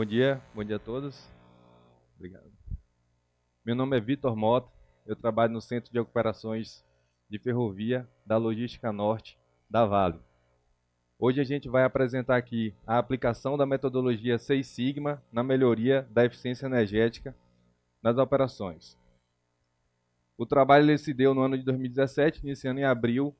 Bom dia, bom dia a todos. Obrigado. Meu nome é Vitor Mota, eu trabalho no Centro de Operações de Ferrovia da Logística Norte da Vale. Hoje a gente vai apresentar aqui a aplicação da metodologia Six Sigma na melhoria da eficiência energética nas operações. O trabalho se deu no ano de 2017, iniciando em abril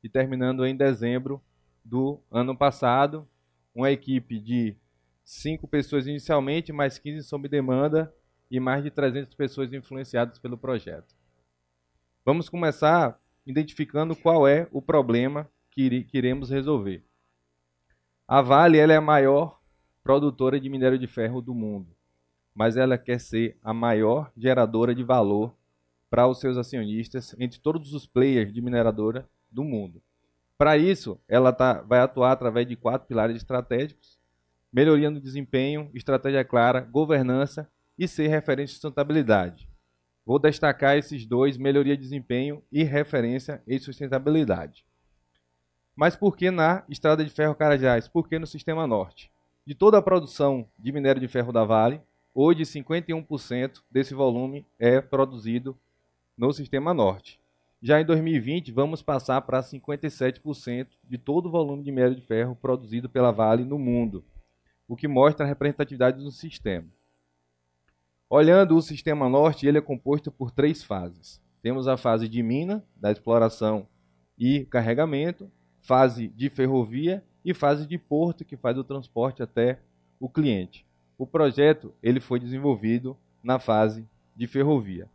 e terminando em dezembro do ano passado. Uma equipe de 5 pessoas inicialmente, mais 15 sob demanda e mais de 300 pessoas influenciadas pelo projeto. Vamos começar identificando qual é o problema que iremos resolver. A Vale ela é a maior produtora de minério de ferro do mundo, mas ela quer ser a maior geradora de valor para os seus acionistas entre todos os players de mineradora do mundo. Para isso, ela tá, vai atuar através de quatro pilares estratégicos, melhoria no desempenho, estratégia clara, governança e ser referência em sustentabilidade. Vou destacar esses dois, melhoria de desempenho e referência em sustentabilidade. Mas por que na Estrada de Ferro Carajás? Por que no Sistema Norte? De toda a produção de minério de ferro da Vale, hoje 51% desse volume é produzido no Sistema Norte. Já em 2020, vamos passar para 57% de todo o volume de minério de ferro produzido pela Vale no mundo o que mostra a representatividade do sistema. Olhando o sistema norte, ele é composto por três fases. Temos a fase de mina, da exploração e carregamento, fase de ferrovia e fase de porto, que faz o transporte até o cliente. O projeto ele foi desenvolvido na fase de ferrovia.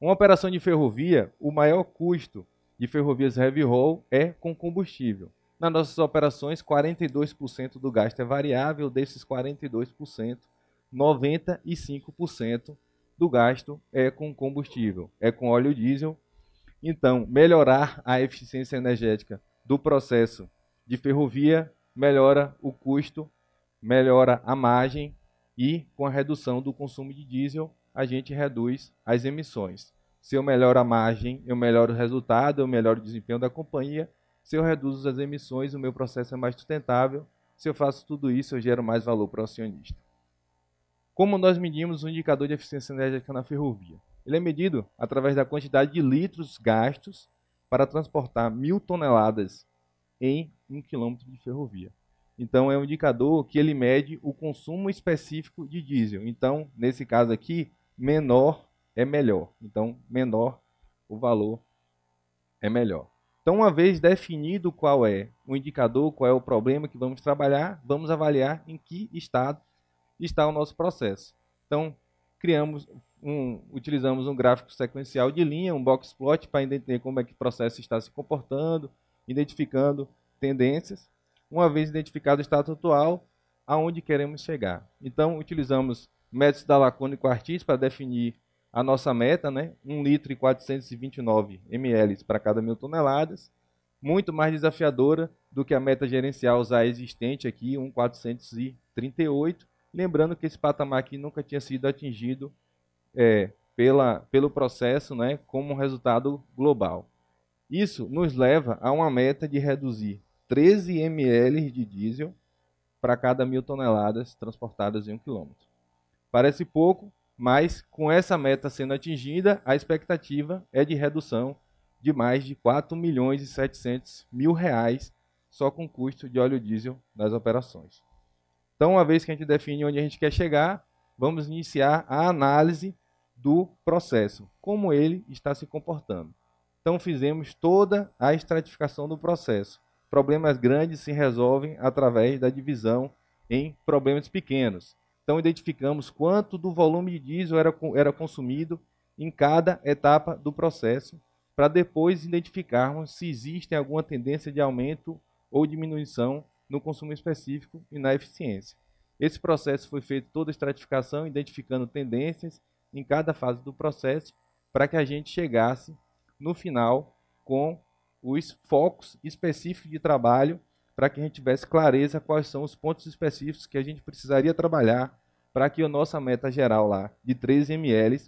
Uma operação de ferrovia, o maior custo de ferrovias heavy haul é com combustível. Nas nossas operações, 42% do gasto é variável, desses 42%, 95% do gasto é com combustível, é com óleo diesel. Então, melhorar a eficiência energética do processo de ferrovia melhora o custo, melhora a margem e, com a redução do consumo de diesel, a gente reduz as emissões. Se eu melhoro a margem, eu melhoro o resultado, eu melhoro o desempenho da companhia se eu reduzo as emissões, o meu processo é mais sustentável. Se eu faço tudo isso, eu gero mais valor para o acionista. Como nós medimos o indicador de eficiência energética na ferrovia? Ele é medido através da quantidade de litros gastos para transportar mil toneladas em um quilômetro de ferrovia. Então é um indicador que ele mede o consumo específico de diesel. Então, nesse caso aqui, menor é melhor. Então, menor o valor é melhor. Então, uma vez definido qual é o indicador, qual é o problema que vamos trabalhar, vamos avaliar em que estado está o nosso processo. Então, criamos um, utilizamos um gráfico sequencial de linha, um box plot para entender como é que o processo está se comportando, identificando tendências. Uma vez identificado o estado atual, aonde queremos chegar. Então, utilizamos métodos da lacônica quartis para definir a nossa meta, né? 1 litro e 429 ml para cada mil toneladas, muito mais desafiadora do que a meta gerencial já existente aqui, 1,438. Lembrando que esse patamar aqui nunca tinha sido atingido é, pela, pelo processo né, como um resultado global. Isso nos leva a uma meta de reduzir 13 ml de diesel para cada mil toneladas transportadas em um quilômetro. Parece pouco, mas com essa meta sendo atingida, a expectativa é de redução de mais de 4 milhões e 700 mil reais só com custo de óleo diesel nas operações. Então, uma vez que a gente define onde a gente quer chegar, vamos iniciar a análise do processo, como ele está se comportando. Então, fizemos toda a estratificação do processo. Problemas grandes se resolvem através da divisão em problemas pequenos. Então, identificamos quanto do volume de diesel era, era consumido em cada etapa do processo, para depois identificarmos se existe alguma tendência de aumento ou diminuição no consumo específico e na eficiência. Esse processo foi feito toda a estratificação, identificando tendências em cada fase do processo, para que a gente chegasse no final com os focos específicos de trabalho para que a gente tivesse clareza quais são os pontos específicos que a gente precisaria trabalhar para que a nossa meta geral lá de 13 ml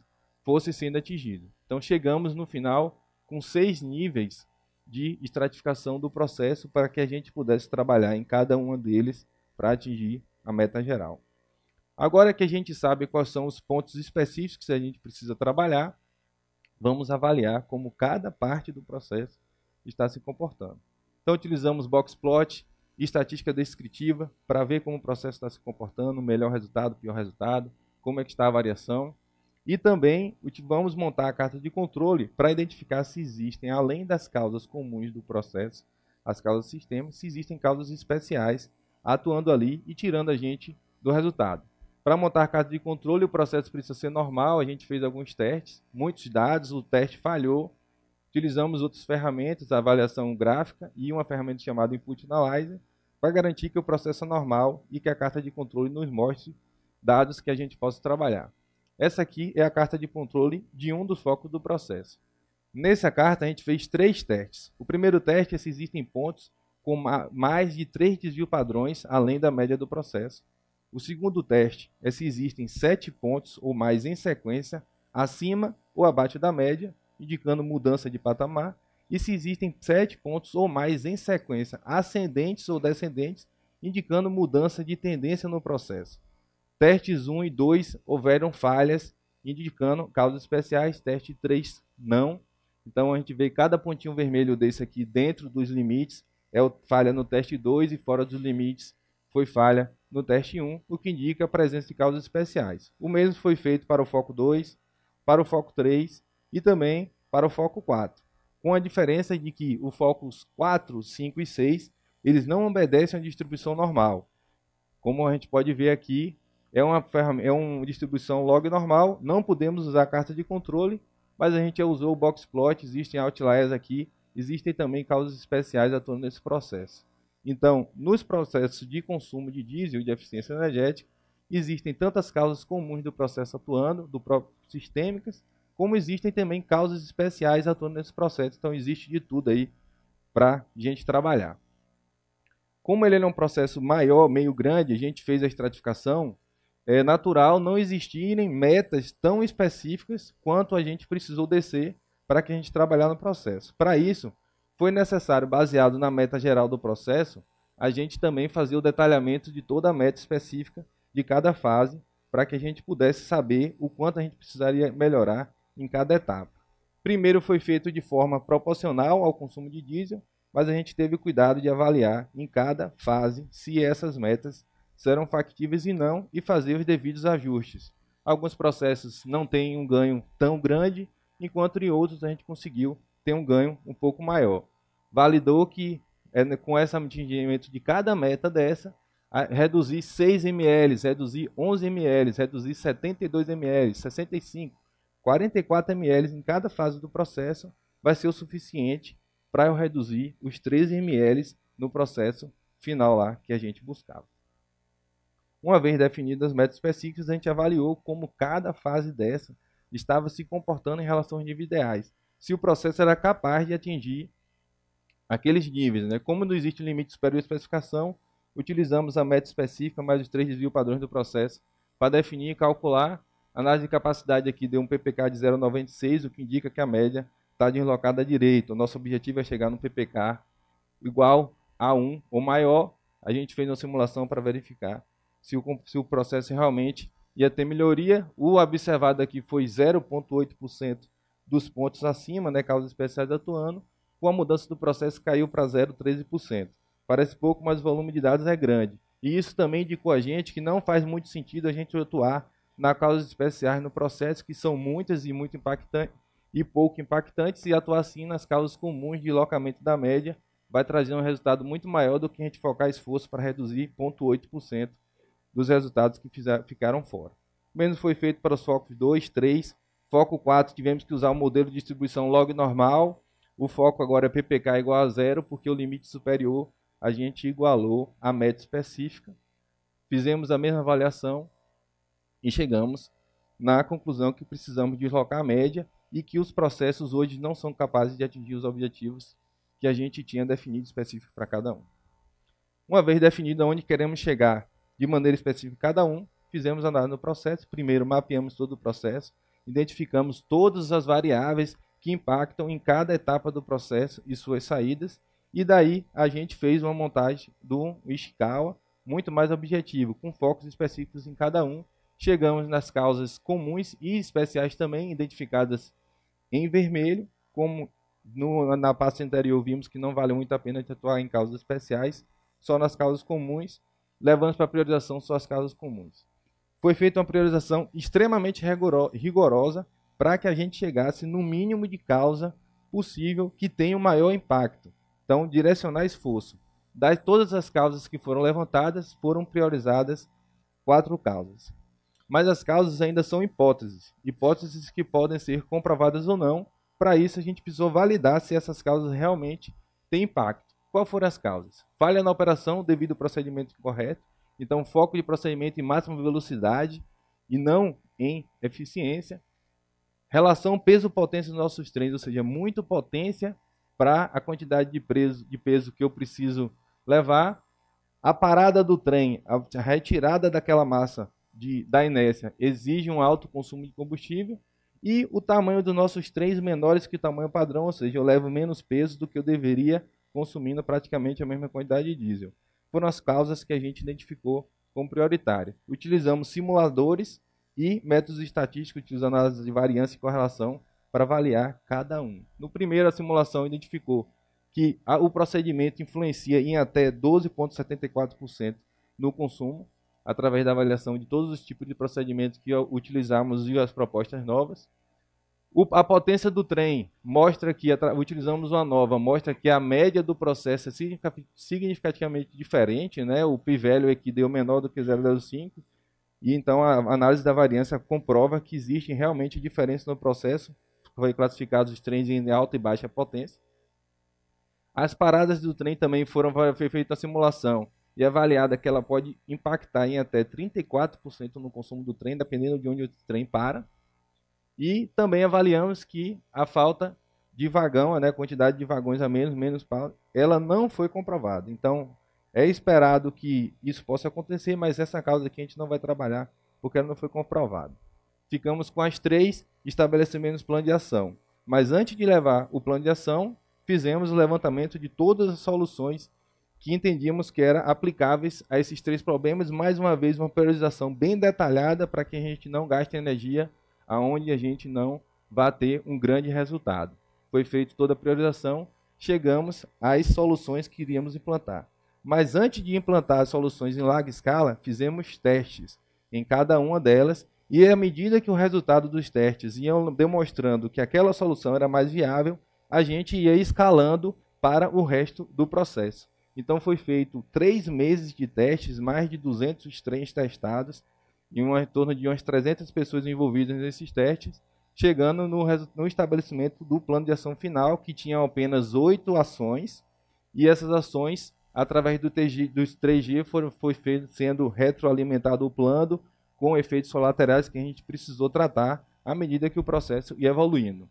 fosse sendo atingida. Então chegamos no final com seis níveis de estratificação do processo para que a gente pudesse trabalhar em cada um deles para atingir a meta geral. Agora que a gente sabe quais são os pontos específicos que a gente precisa trabalhar, vamos avaliar como cada parte do processo está se comportando. Então utilizamos boxplot e estatística descritiva para ver como o processo está se comportando, melhor resultado, pior resultado, como é que está a variação. E também vamos montar a carta de controle para identificar se existem, além das causas comuns do processo, as causas do sistema, se existem causas especiais atuando ali e tirando a gente do resultado. Para montar a carta de controle, o processo precisa ser normal, a gente fez alguns testes, muitos dados, o teste falhou, Utilizamos outras ferramentas, avaliação gráfica e uma ferramenta chamada Input Analyzer, para garantir que o processo é normal e que a carta de controle nos mostre dados que a gente possa trabalhar. Essa aqui é a carta de controle de um dos focos do processo. Nessa carta a gente fez três testes. O primeiro teste é se existem pontos com mais de três desvios padrões além da média do processo. O segundo teste é se existem sete pontos ou mais em sequência acima ou abaixo da média indicando mudança de patamar, e se existem sete pontos ou mais em sequência, ascendentes ou descendentes, indicando mudança de tendência no processo. Testes 1 e 2 houveram falhas, indicando causas especiais. Teste 3, não. Então a gente vê cada pontinho vermelho desse aqui dentro dos limites, é falha no teste 2 e fora dos limites foi falha no teste 1, o que indica a presença de causas especiais. O mesmo foi feito para o foco 2, para o foco 3 e também para o foco 4, com a diferença de que o focos 4, 5 e 6 eles não obedecem a distribuição normal. Como a gente pode ver aqui, é uma, é uma distribuição log normal, não podemos usar carta de controle, mas a gente já usou o boxplot, existem outliers aqui, existem também causas especiais atuando nesse processo. Então, nos processos de consumo de diesel e de eficiência energética, existem tantas causas comuns do processo atuando, do próprio sistêmicas, como existem também causas especiais atuando nesse processo. Então, existe de tudo aí para gente trabalhar. Como ele é um processo maior, meio grande, a gente fez a estratificação, é natural não existirem metas tão específicas quanto a gente precisou descer para que a gente trabalhar no processo. Para isso, foi necessário, baseado na meta geral do processo, a gente também fazer o detalhamento de toda a meta específica de cada fase, para que a gente pudesse saber o quanto a gente precisaria melhorar em cada etapa. Primeiro foi feito de forma proporcional ao consumo de diesel, mas a gente teve cuidado de avaliar em cada fase se essas metas serão factíveis e não e fazer os devidos ajustes. Alguns processos não têm um ganho tão grande, enquanto em outros a gente conseguiu ter um ganho um pouco maior. Validou que é, né, com esse atingimento de cada meta dessa, reduzir 6 ml, reduzir 11 ml, reduzir 72 ml, 65, 44 ml em cada fase do processo vai ser o suficiente para eu reduzir os 13 ml no processo final lá que a gente buscava. Uma vez definidas as metas específicas, a gente avaliou como cada fase dessa estava se comportando em relação aos níveis ideais, se o processo era capaz de atingir aqueles níveis. Né? Como não existe limite superior à especificação, utilizamos a meta específica mais os três desvios padrões do processo para definir e calcular a análise de capacidade aqui deu um PPK de 0,96, o que indica que a média está deslocada à direita. O nosso objetivo é chegar no PPK igual a 1 ou maior. A gente fez uma simulação para verificar se o, se o processo realmente ia ter melhoria. O observado aqui foi 0,8% dos pontos acima, né, causas especiais atuando. Com a mudança do processo, caiu para 0,13%. Parece pouco, mas o volume de dados é grande. E isso também indicou a gente que não faz muito sentido a gente atuar na causa especiais no processo, que são muitas e muito impactantes e pouco impactantes, e atuar assim nas causas comuns de locamento da média vai trazer um resultado muito maior do que a gente focar esforço para reduzir 0,8% dos resultados que fizeram, ficaram fora. O mesmo foi feito para os focos 2, 3, foco 4, tivemos que usar o modelo de distribuição log normal, o foco agora é PPK igual a zero, porque o limite superior a gente igualou a meta específica. Fizemos a mesma avaliação, e chegamos na conclusão que precisamos deslocar a média e que os processos hoje não são capazes de atingir os objetivos que a gente tinha definido específico para cada um. Uma vez definido onde queremos chegar de maneira específica cada um, fizemos análise no processo, primeiro mapeamos todo o processo, identificamos todas as variáveis que impactam em cada etapa do processo e suas saídas, e daí a gente fez uma montagem do Ishikawa muito mais objetivo, com focos específicos em cada um chegamos nas causas comuns e especiais também, identificadas em vermelho, como no, na parte anterior vimos que não vale muito a pena atuar em causas especiais, só nas causas comuns, levando para a priorização só as causas comuns. Foi feita uma priorização extremamente rigorosa para que a gente chegasse no mínimo de causa possível que tenha o maior impacto. Então, direcionar esforço. Das todas as causas que foram levantadas, foram priorizadas quatro causas mas as causas ainda são hipóteses, hipóteses que podem ser comprovadas ou não. Para isso, a gente precisou validar se essas causas realmente têm impacto. Quais foram as causas? Falha na operação devido ao procedimento correto, então foco de procedimento em máxima velocidade e não em eficiência. Relação peso-potência dos nossos trens, ou seja, muito potência para a quantidade de de peso que eu preciso levar. A parada do trem, a retirada daquela massa de, da inércia exige um alto consumo de combustível e o tamanho dos nossos trens menores que o tamanho padrão, ou seja, eu levo menos peso do que eu deveria, consumindo praticamente a mesma quantidade de diesel. Foram as causas que a gente identificou como prioritárias. Utilizamos simuladores e métodos estatísticos, utilizando as de variância e correlação para avaliar cada um. No primeiro, a simulação identificou que o procedimento influencia em até 12,74% no consumo, através da avaliação de todos os tipos de procedimentos que utilizamos e as propostas novas. O, a potência do trem mostra que, utilizamos uma nova, mostra que a média do processo é significativamente diferente, né? o p é aqui deu menor do que 0,05, e então a análise da variância comprova que existe realmente diferença no processo, foi classificados os trens em alta e baixa potência. As paradas do trem também foram feitas a simulação e avaliada que ela pode impactar em até 34% no consumo do trem, dependendo de onde o trem para. E também avaliamos que a falta de vagão, né, a quantidade de vagões a menos, menos ela não foi comprovada. Então, é esperado que isso possa acontecer, mas essa causa aqui a gente não vai trabalhar, porque ela não foi comprovada. Ficamos com as três estabelecimentos plano de ação. Mas antes de levar o plano de ação, fizemos o levantamento de todas as soluções que entendíamos que eram aplicáveis a esses três problemas. Mais uma vez, uma priorização bem detalhada para que a gente não gaste energia aonde a gente não vá ter um grande resultado. Foi feita toda a priorização, chegamos às soluções que iríamos implantar. Mas antes de implantar as soluções em larga escala, fizemos testes em cada uma delas e à medida que o resultado dos testes iam demonstrando que aquela solução era mais viável, a gente ia escalando para o resto do processo. Então foi feito três meses de testes, mais de 200 trens testados e uma, em torno de umas 300 pessoas envolvidas nesses testes, chegando no, no estabelecimento do plano de ação final, que tinha apenas oito ações, e essas ações, através do TG, dos 3G, foram, foi feito, sendo retroalimentado o plano, com efeitos colaterais que a gente precisou tratar à medida que o processo ia evoluindo.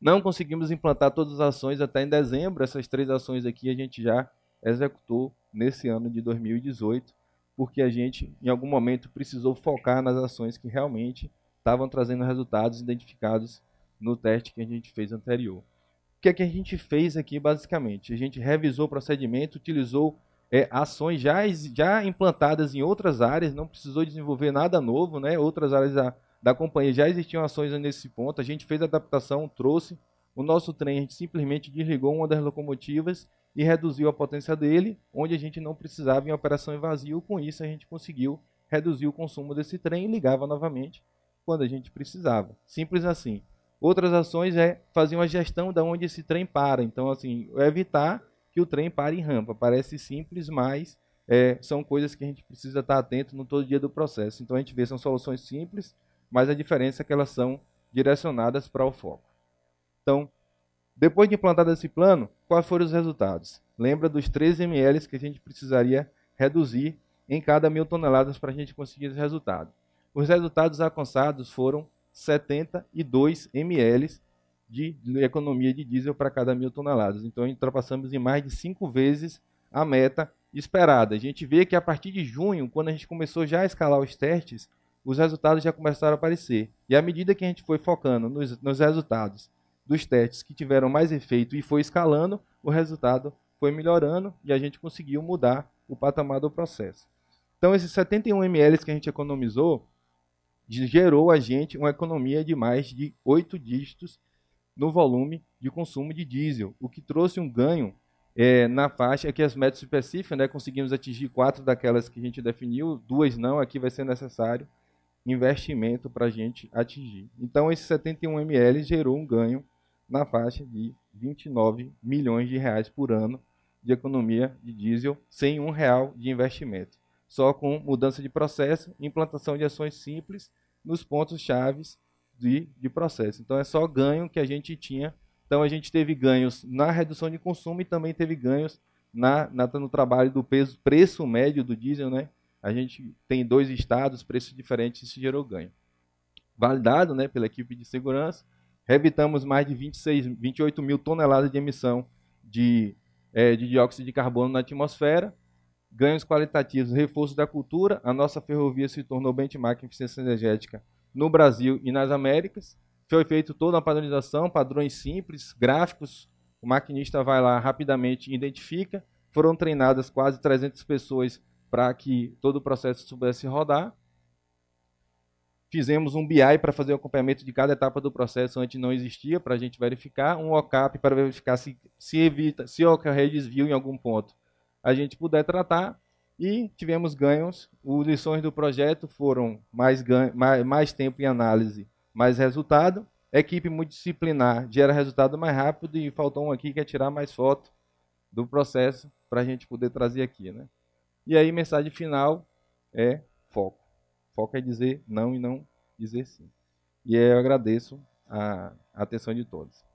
Não conseguimos implantar todas as ações até em dezembro, essas três ações aqui a gente já executou nesse ano de 2018, porque a gente, em algum momento, precisou focar nas ações que realmente estavam trazendo resultados identificados no teste que a gente fez anterior. O que é que a gente fez aqui, basicamente? A gente revisou o procedimento, utilizou é, ações já, já implantadas em outras áreas, não precisou desenvolver nada novo, né? outras áreas da, da companhia já existiam ações nesse ponto, a gente fez adaptação, trouxe o nosso trem, a gente simplesmente desligou uma das locomotivas e reduziu a potência dele, onde a gente não precisava em operação em vazio. Com isso, a gente conseguiu reduzir o consumo desse trem e ligava novamente quando a gente precisava. Simples assim. Outras ações é fazer uma gestão da onde esse trem para. Então, assim, é evitar que o trem pare em rampa. Parece simples, mas é, são coisas que a gente precisa estar atento no todo dia do processo. Então, a gente vê são soluções simples, mas a diferença é que elas são direcionadas para o foco. Então, depois de implantado esse plano, quais foram os resultados? Lembra dos 13 ml que a gente precisaria reduzir em cada mil toneladas para a gente conseguir esse resultado. Os resultados alcançados foram 72 ml de economia de diesel para cada mil toneladas. Então, ultrapassamos em mais de cinco vezes a meta esperada. A gente vê que a partir de junho, quando a gente começou já a escalar os testes, os resultados já começaram a aparecer. E à medida que a gente foi focando nos, nos resultados dos testes que tiveram mais efeito e foi escalando, o resultado foi melhorando e a gente conseguiu mudar o patamar do processo. Então, esses 71 ml que a gente economizou gerou a gente uma economia de mais de 8 dígitos no volume de consumo de diesel, o que trouxe um ganho é, na faixa que as metas específicas, né, conseguimos atingir quatro daquelas que a gente definiu, duas não, aqui vai ser necessário investimento para a gente atingir. Então, esses 71 ml gerou um ganho na faixa de 29 milhões de reais por ano de economia de diesel sem um real de investimento, só com mudança de processo, implantação de ações simples nos pontos chaves de, de processo. Então é só ganho que a gente tinha. Então a gente teve ganhos na redução de consumo e também teve ganhos na, na no trabalho do peso, preço médio do diesel, né? A gente tem dois estados, preços diferentes, isso gerou ganho. Validado, né, pela equipe de segurança, evitamos mais de 26, 28 mil toneladas de emissão de, é, de dióxido de carbono na atmosfera, ganhos qualitativos, reforço da cultura, a nossa ferrovia se tornou benchmark em eficiência energética no Brasil e nas Américas. Foi feita toda a padronização, padrões simples, gráficos, o maquinista vai lá rapidamente identifica. Foram treinadas quase 300 pessoas para que todo o processo pudesse rodar. Fizemos um BI para fazer o acompanhamento de cada etapa do processo, antes não existia, para a gente verificar. Um OCAP para verificar se, se, evita, se desvio em algum ponto. A gente puder tratar e tivemos ganhos. As lições do projeto foram mais, ganho, mais, mais tempo em análise, mais resultado. Equipe multidisciplinar gera resultado mais rápido e faltou um aqui que é tirar mais foto do processo para a gente poder trazer aqui. Né? E aí, mensagem final é foco foco é dizer não e não dizer sim. E eu agradeço a atenção de todos.